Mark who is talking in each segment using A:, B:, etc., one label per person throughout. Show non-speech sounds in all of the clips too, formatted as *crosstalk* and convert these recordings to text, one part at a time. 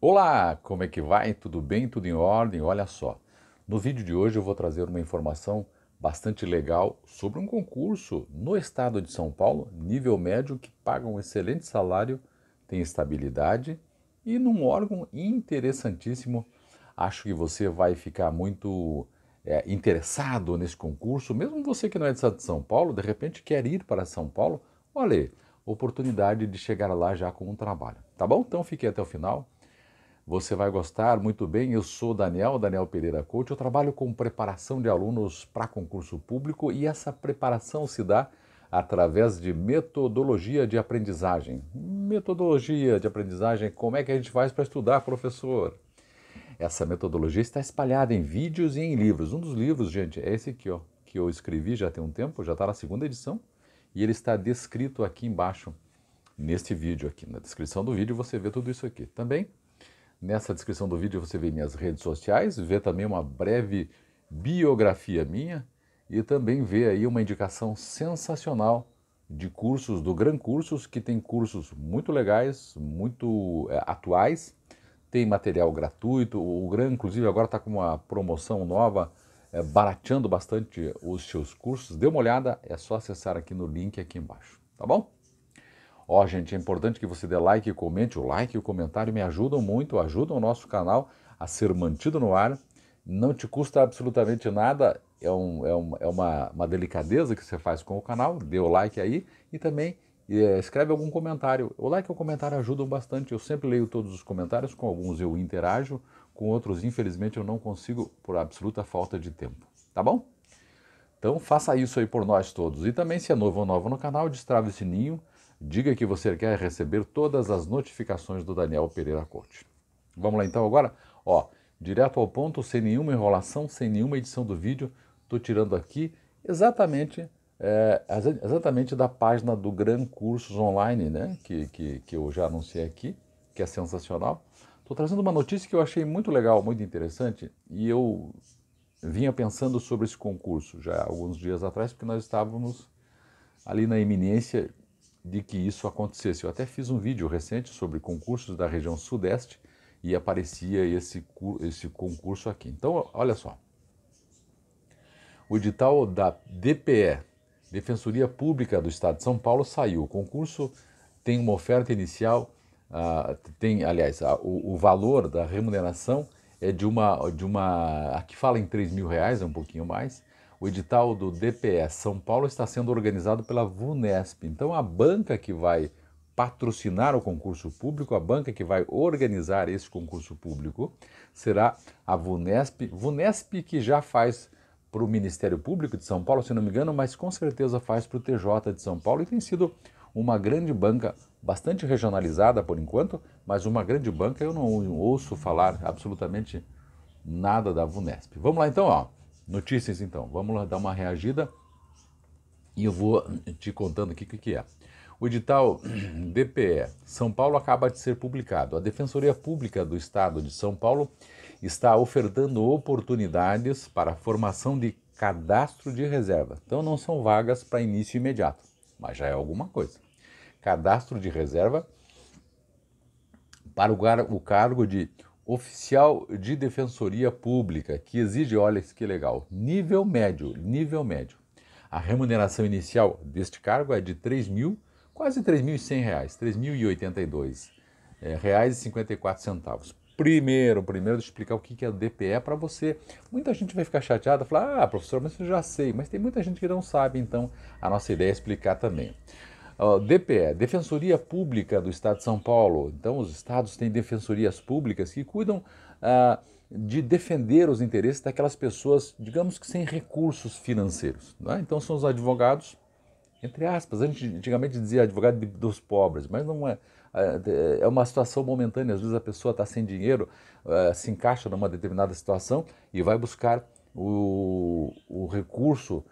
A: Olá, como é que vai? Tudo bem? Tudo em ordem? Olha só, no vídeo de hoje eu vou trazer uma informação bastante legal sobre um concurso no estado de São Paulo, nível médio, que paga um excelente salário, tem estabilidade e num órgão interessantíssimo. Acho que você vai ficar muito é, interessado nesse concurso, mesmo você que não é de São Paulo, de repente quer ir para São Paulo, olha, oportunidade de chegar lá já com um trabalho, tá bom? Então fique até o final, você vai gostar muito bem. Eu sou Daniel, Daniel Pereira Coach. Eu trabalho com preparação de alunos para concurso público e essa preparação se dá através de metodologia de aprendizagem. Metodologia de aprendizagem, como é que a gente faz para estudar, professor? Essa metodologia está espalhada em vídeos e em livros. Um dos livros, gente, é esse aqui, ó, que eu escrevi já tem um tempo, já está na segunda edição, e ele está descrito aqui embaixo, neste vídeo aqui. Na descrição do vídeo você vê tudo isso aqui. Também Nessa descrição do vídeo você vê minhas redes sociais, vê também uma breve biografia minha e também vê aí uma indicação sensacional de cursos do Gran Cursos, que tem cursos muito legais, muito é, atuais, tem material gratuito. O Gran, inclusive, agora está com uma promoção nova, é, barateando bastante os seus cursos. Dê uma olhada, é só acessar aqui no link aqui embaixo, tá bom? Ó, oh, gente, é importante que você dê like e comente. O like e o comentário me ajudam muito, ajudam o nosso canal a ser mantido no ar. Não te custa absolutamente nada, é, um, é, um, é uma, uma, delicadeza que você faz com o canal. Dê o like aí e também é, escreve algum comentário. O like e o comentário ajudam bastante. Eu sempre leio todos os comentários, com alguns eu interajo, com outros, infelizmente, eu não consigo por absoluta falta de tempo. Tá bom? Então faça isso aí por nós todos. E também, se é novo ou novo no canal, destrave o sininho Diga que você quer receber todas as notificações do Daniel Pereira Corte. Vamos lá então agora? Ó, direto ao ponto, sem nenhuma enrolação, sem nenhuma edição do vídeo, estou tirando aqui exatamente é, exatamente da página do Gran Cursos Online, né? Que, que, que eu já anunciei aqui, que é sensacional. Estou trazendo uma notícia que eu achei muito legal, muito interessante, e eu vinha pensando sobre esse concurso já alguns dias atrás, porque nós estávamos ali na iminência de que isso acontecesse. Eu até fiz um vídeo recente sobre concursos da região sudeste e aparecia esse, esse concurso aqui. Então, olha só. O edital da DPE, Defensoria Pública do Estado de São Paulo, saiu. O concurso tem uma oferta inicial, uh, tem, aliás, o, o, valor da remuneração é de uma, de uma. Aqui fala em 3 mil reais, é um pouquinho mais, o edital do DPS São Paulo está sendo organizado pela VUNESP. Então, a banca que vai patrocinar o concurso público, a banca que vai organizar esse concurso público será a VUNESP. VUNESP que já faz para o Ministério Público de São Paulo, se não me engano, mas com certeza faz para o TJ de São Paulo e tem sido uma grande banca, bastante regionalizada por enquanto, mas uma grande banca. Eu não ouço falar absolutamente nada da VUNESP. Vamos lá então, ó. Notícias então, vamos lá dar uma reagida e eu vou te contando aqui o que, é. O edital *clears throat* DPE São Paulo acaba de ser publicado. A Defensoria Pública do Estado de São Paulo está ofertando oportunidades para a formação de cadastro de reserva. Então não são vagas para início imediato, mas já é alguma coisa. Cadastro de reserva para o cargo de oficial de defensoria pública, que exige, olha que legal, nível médio, nível médio. A remuneração inicial deste cargo é de 3 mil, quase 3.100 reais, 3.082 é, eh, reais e 54 centavos. Primeiro, primeiro de explicar o que é o DPE para você. Muita gente vai ficar chateada, falar, ah, professor, mas eu já sei. Mas tem muita gente que não sabe, então a nossa ideia é explicar também. DPE, Defensoria Pública do Estado de São Paulo. Então, os estados têm defensorias públicas que cuidam ah, de defender os interesses daquelas pessoas, digamos que sem recursos financeiros. Né? Então, são os advogados, entre aspas, a gente antigamente dizia advogado dos pobres, mas não é, é. É uma situação momentânea, às vezes a pessoa está sem dinheiro, eh, se encaixa numa determinada situação e vai buscar o, o recurso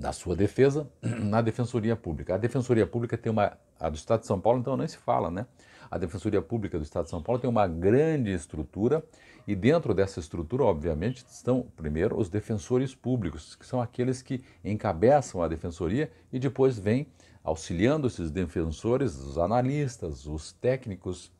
A: na sua defesa, *clears throat* na Defensoria Pública. A Defensoria Pública tem uma. A do Estado de São Paulo, então, nem se fala, né? A Defensoria Pública do Estado de São Paulo tem uma grande estrutura e dentro dessa estrutura, obviamente, estão, primeiro, os defensores públicos, que são aqueles que encabeçam a defensoria e depois vêm auxiliando esses defensores, os analistas, os técnicos,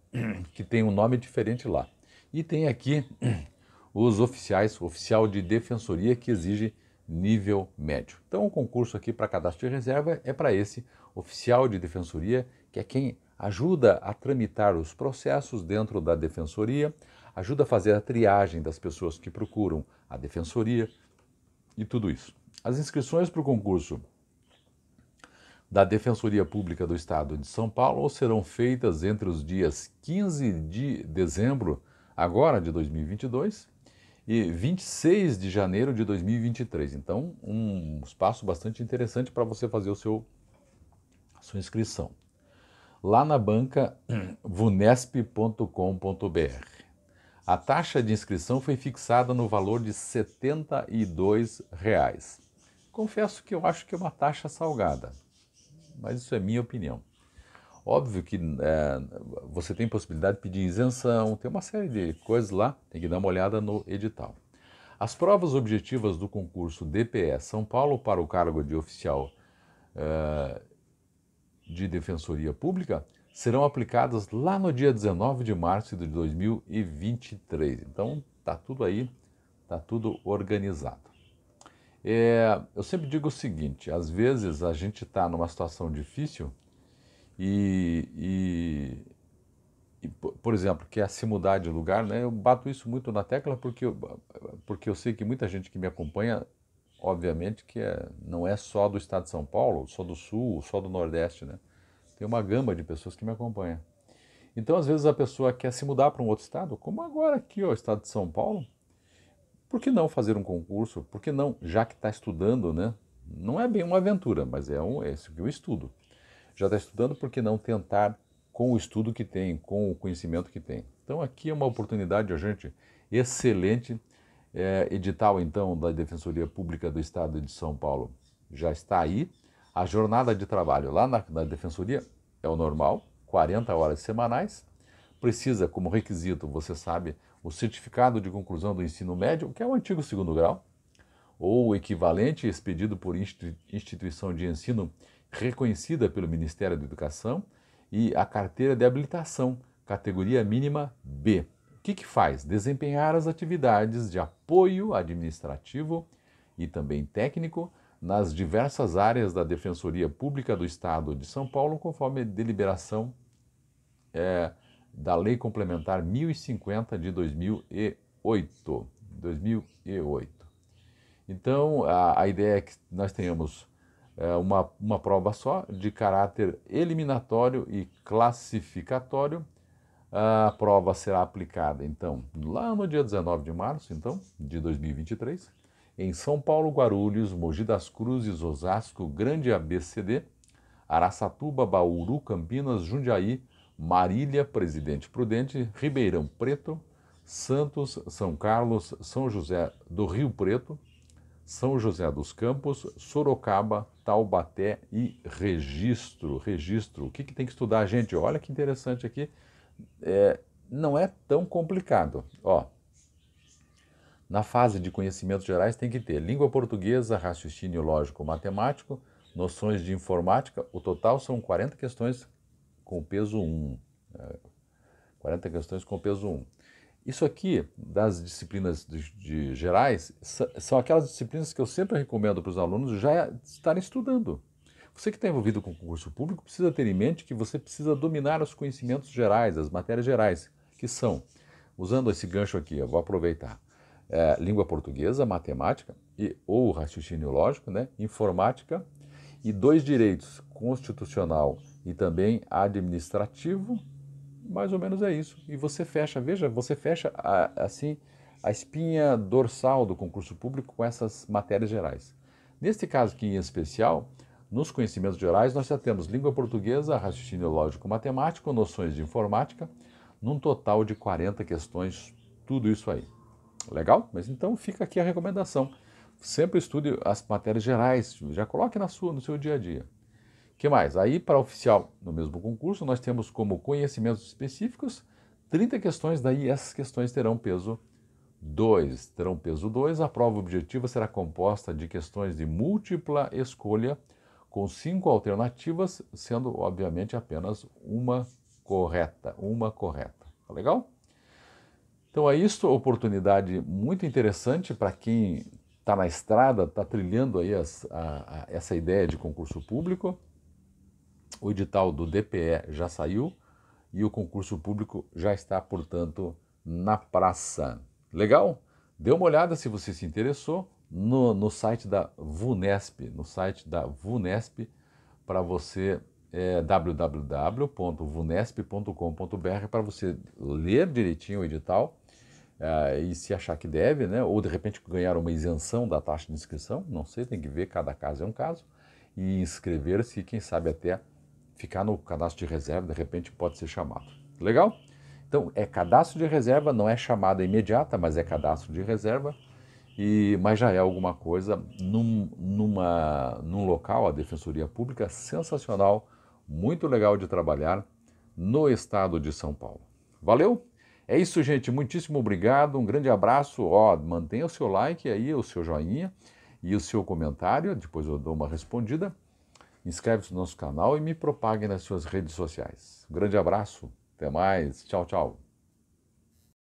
A: *clears throat* que tem um nome diferente lá. E tem aqui *clears throat* os oficiais, o oficial de defensoria que exige nível médio. Então, o concurso aqui para cadastro de reserva é para esse oficial de defensoria, que é quem ajuda a tramitar os processos dentro da defensoria, ajuda a fazer a triagem das pessoas que procuram a defensoria e tudo isso. As inscrições para o concurso da Defensoria Pública do Estado de São Paulo serão feitas entre os dias 15 de dezembro agora de 2022 e 26 de janeiro de 2023. Então, um espaço bastante interessante para você fazer o seu, a sua inscrição. Lá na banca *clears throat* vunesp.com.br. A taxa de inscrição foi fixada no valor de R$ 72,00. Confesso que eu acho que é uma taxa salgada, mas isso é minha opinião. Óbvio que é, você tem possibilidade de pedir isenção, tem uma série de coisas lá, tem que dar uma olhada no edital. As provas objetivas do concurso DPS São Paulo para o cargo de oficial é, de Defensoria Pública serão aplicadas lá no dia 19 de março de 2023. Então, tá tudo aí, tá tudo organizado. É, eu sempre digo o seguinte: às vezes a gente está numa situação difícil e, e, e, por exemplo, quer se mudar de lugar, né? Eu bato isso muito na tecla porque eu, porque eu sei que muita gente que me acompanha, obviamente, que é, não é só do estado de São Paulo, só do sul, só do nordeste, né? Tem uma gama de pessoas que me acompanham. Então, às vezes, a pessoa quer se mudar para um outro estado, como agora aqui, ó, o estado de São Paulo. Por que não fazer um concurso? Por que não, já que está estudando, né? Não é bem uma aventura, mas é, um, é isso que eu estudo já está estudando, por que não tentar com o estudo que tem, com o conhecimento que tem? Então, aqui é uma oportunidade, gente, excelente. É, edital, então, da Defensoria Pública do Estado de São Paulo já está aí. A jornada de trabalho lá na, na Defensoria é o normal, 40 horas semanais. Precisa, como requisito, você sabe, o certificado de conclusão do ensino médio, que é o antigo segundo grau, ou o equivalente expedido por instituição de ensino reconhecida pelo Ministério da Educação, e a carteira de habilitação, categoria mínima B. O que, que faz? Desempenhar as atividades de apoio administrativo e também técnico nas diversas áreas da Defensoria Pública do Estado de São Paulo, conforme deliberação é, da Lei Complementar 1050 de 2008. 2008. Então, a, a ideia é que nós tenhamos é, uma, uma prova só, de caráter eliminatório e classificatório. A prova será aplicada, então, lá no dia 19 de março, então, de 2023, em São Paulo, Guarulhos, Mogi das Cruzes, Osasco, Grande ABCD, Araçatuba, Bauru, Campinas, Jundiaí, Marília, Presidente Prudente, Ribeirão Preto, Santos, São Carlos, São José do Rio Preto, são José dos Campos, Sorocaba, Taubaté e Registro. Registro. O que, que tem que estudar, gente? Olha que interessante aqui. É, não é tão complicado. Ó, na fase de conhecimentos gerais tem que ter língua portuguesa, raciocínio lógico matemático, noções de informática. O total são 40 questões com peso 1. 40 é, questões com peso 1. Isso aqui, das disciplinas de, de gerais, são aquelas disciplinas que eu sempre recomendo para os alunos já estarem estudando. Você que está envolvido com o concurso público precisa ter em mente que você precisa dominar os conhecimentos gerais, as matérias gerais, que são, usando esse gancho aqui, eu vou aproveitar, é, língua portuguesa, matemática e, ou raciocínio lógico, né, informática e dois direitos, constitucional e também administrativo mais ou menos é isso. E você fecha, veja, você fecha a, assim a espinha dorsal do concurso público com essas matérias gerais. Neste caso aqui em especial, nos conhecimentos gerais nós já temos língua portuguesa, raciocínio lógico-matemático, noções de informática, num total de 40 questões, tudo isso aí. Legal? Mas então fica aqui a recomendação. Sempre estude as matérias gerais, já coloque na sua, no seu dia a dia que mais? Aí, para oficial, no mesmo concurso, nós temos como conhecimentos específicos 30 questões, daí essas questões terão peso 2. Terão peso 2. A prova objetiva será composta de questões de múltipla escolha, com cinco alternativas, sendo, obviamente, apenas uma correta. Uma correta. Tá legal? Então é isso, oportunidade muito interessante para quem está na estrada, está trilhando aí as, a, a, essa ideia de concurso público o edital do DPE já saiu e o concurso público já está, portanto, na praça. Legal? Dê uma olhada se você se interessou no, no site da VUNESP, no site da VUNESP, para você é, www.vunesp.com.br para você ler direitinho o edital é, e se achar que deve, né? ou de repente ganhar uma isenção da taxa de inscrição, não sei, tem que ver, cada caso é um caso, e inscrever-se, quem sabe até ficar no cadastro de reserva, de repente pode ser chamado. Legal? Então, é cadastro de reserva, não é chamada imediata, mas é cadastro de reserva. E, mas já é alguma coisa num, numa, num local, a Defensoria Pública, sensacional, muito legal de trabalhar no estado de São Paulo. Valeu? É isso, gente. Muitíssimo obrigado. Um grande abraço. Ó, mantenha o seu like aí, o seu joinha e o seu comentário. Depois eu dou uma respondida. Inscreve-se no nosso canal e me propague nas suas redes sociais. Um grande abraço, até mais, tchau, tchau.